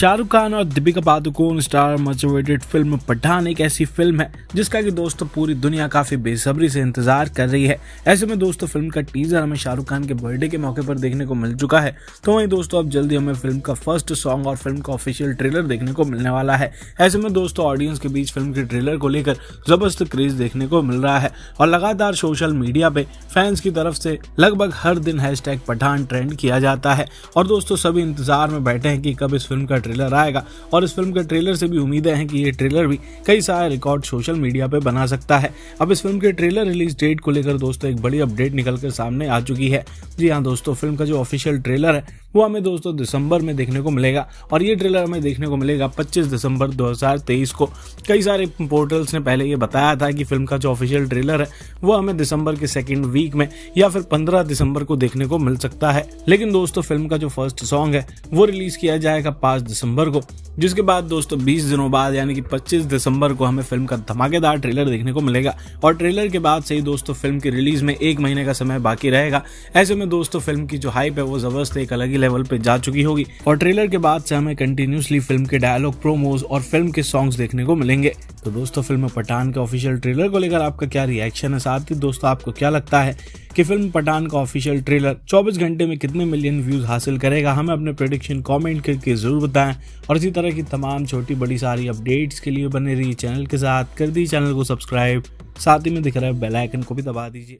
शाहरुख खान और Deepika Padukone star motivated film Pathaan एक ऐसी फिल्म है जिसका कि दोस्तों पूरी दुनिया काफी बेसब्री से इंतजार कर रही है ऐसे में दोस्तों फिल्म का टीजर हमें शाहरुख खान के बर्थडे के मौके पर देखने को मिल चुका है तो वही दोस्तों अब जल्दी हमें फिल्म का फर्स्ट सॉन्ग और फिल्म का ऑफिशियल ट्रेलर देखने को मिलने वाला है ऐसे में दोस्तों ऑडियंस के बीच फिल्म के ट्रेलर को लेकर जबरदस्त क्रेज देखने को मिल रहा है और लगातार सोशल मीडिया पे फैंस की तरफ से लगभग हर दिन हैश पठान ट्रेंड किया जाता है और दोस्तों सभी इंतजार में बैठे हैं कि कब इस फिल्म का ट्रेलर आएगा और इस फिल्म के ट्रेलर से भी उम्मीदें हैं कि ये ट्रेलर भी कई सारे रिकॉर्ड सोशल मीडिया पर बना सकता है अब इस फिल्म के ट्रेलर रिलीज डेट को लेकर दोस्तों एक बड़ी अपडेट निकल कर सामने आ चुकी है जी हाँ दोस्तों फिल्म का जो ऑफिशियल ट्रेलर है वो हमें दोस्तों दिसंबर में देखने को मिलेगा और ये ट्रेलर हमें देखने को मिलेगा 25 दिसंबर 2023 को कई सारे पोर्टल्स ने पहले ये बताया था कि फिल्म का जो ऑफिशियल ट्रेलर है वो हमें दिसंबर के सेकेंड वीक में या फिर पंद्रह दिसंबर को देखने को मिल सकता है लेकिन दोस्तों फिल्म का जो फर्स्ट सॉन्ग है वो रिलीज किया जाएगा पांच दिसंबर को जिसके बाद दोस्तों 20 दिनों बाद यानी कि 25 दिसंबर को हमें फिल्म का धमाकेदार ट्रेलर देखने को मिलेगा और ट्रेलर के बाद से ही दोस्तों फिल्म की रिलीज में एक महीने का समय बाकी रहेगा ऐसे में दोस्तों फिल्म की जो हाइप है वो जबरदस्त एक अलग ही लेवल पे जा चुकी होगी और ट्रेलर के बाद से हमें कंटिन्यूसली फिल्म के डायलॉग प्रोमोज और फिल्म के सॉन्ग्स देखने को मिलेंगे तो दोस्तों फिल्म पठान के ऑफिशियल ट्रेलर को लेकर आपका क्या रिएक्शन है साथ ही दोस्तों आपको क्या लगता है कि फिल्म पठान का ऑफिशियल ट्रेलर 24 घंटे में कितने मिलियन व्यूज हासिल करेगा हमें अपने प्रोडिक्शन कमेंट करके जरूर बताएं और इसी तरह की तमाम छोटी बड़ी सारी अपडेट्स के लिए बने रही चैनल के साथ कर दी चैनल को सब्सक्राइब साथ ही में दिख रहा है बेलाइकन को भी दबा दीजिए